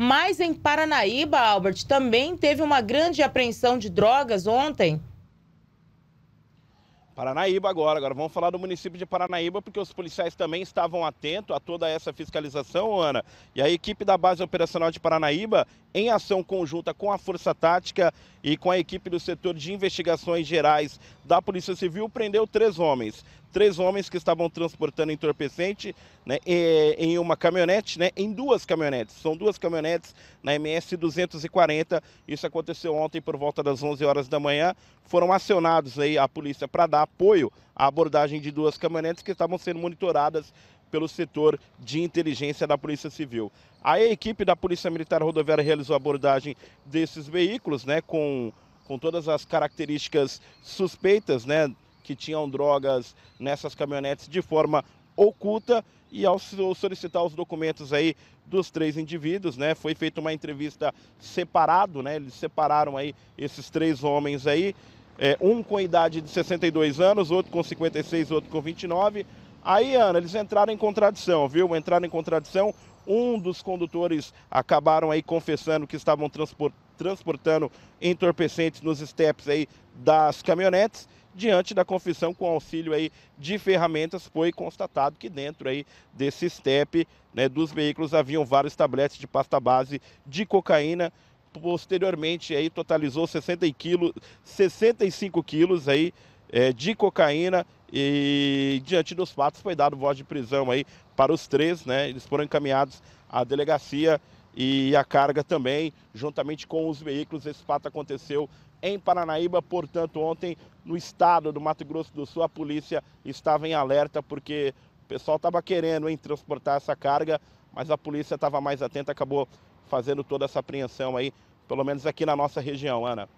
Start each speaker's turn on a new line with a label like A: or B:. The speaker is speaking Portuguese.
A: Mas em Paranaíba, Albert, também teve uma grande apreensão de drogas ontem. Paranaíba agora. Agora vamos falar do município de Paranaíba, porque os policiais também estavam atentos a toda essa fiscalização, Ana. E a equipe da Base Operacional de Paranaíba, em ação conjunta com a Força Tática e com a equipe do setor de investigações gerais da Polícia Civil, prendeu três homens três homens que estavam transportando entorpecente né, em uma caminhonete, né, em duas caminhonetes. São duas caminhonetes na MS 240. Isso aconteceu ontem por volta das 11 horas da manhã. Foram acionados aí a polícia para dar apoio à abordagem de duas caminhonetes que estavam sendo monitoradas pelo setor de inteligência da Polícia Civil. A equipe da Polícia Militar Rodoviária realizou a abordagem desses veículos, né, com, com todas as características suspeitas, né, que tinham drogas nessas caminhonetes de forma oculta e ao solicitar os documentos aí dos três indivíduos, né, foi feita uma entrevista separado, né, eles separaram aí esses três homens aí, é, um com idade de 62 anos, outro com 56, outro com 29. Aí, Ana, eles entraram em contradição, viu? Entraram em contradição. Um dos condutores acabaram aí confessando que estavam transportando transportando entorpecentes nos estepes aí das caminhonetes. Diante da confissão com auxílio aí de ferramentas, foi constatado que dentro aí desse estepe né, dos veículos haviam vários tabletes de pasta base de cocaína, posteriormente aí totalizou 60 quilos, 65 quilos aí é, de cocaína e diante dos fatos foi dado voz de prisão aí para os três, né? Eles foram encaminhados à delegacia e a carga também, juntamente com os veículos. Esse fato aconteceu em Paranaíba, portanto, ontem no estado do Mato Grosso do Sul, a polícia estava em alerta porque o pessoal estava querendo hein, transportar essa carga, mas a polícia estava mais atenta, acabou fazendo toda essa apreensão aí, pelo menos aqui na nossa região, Ana.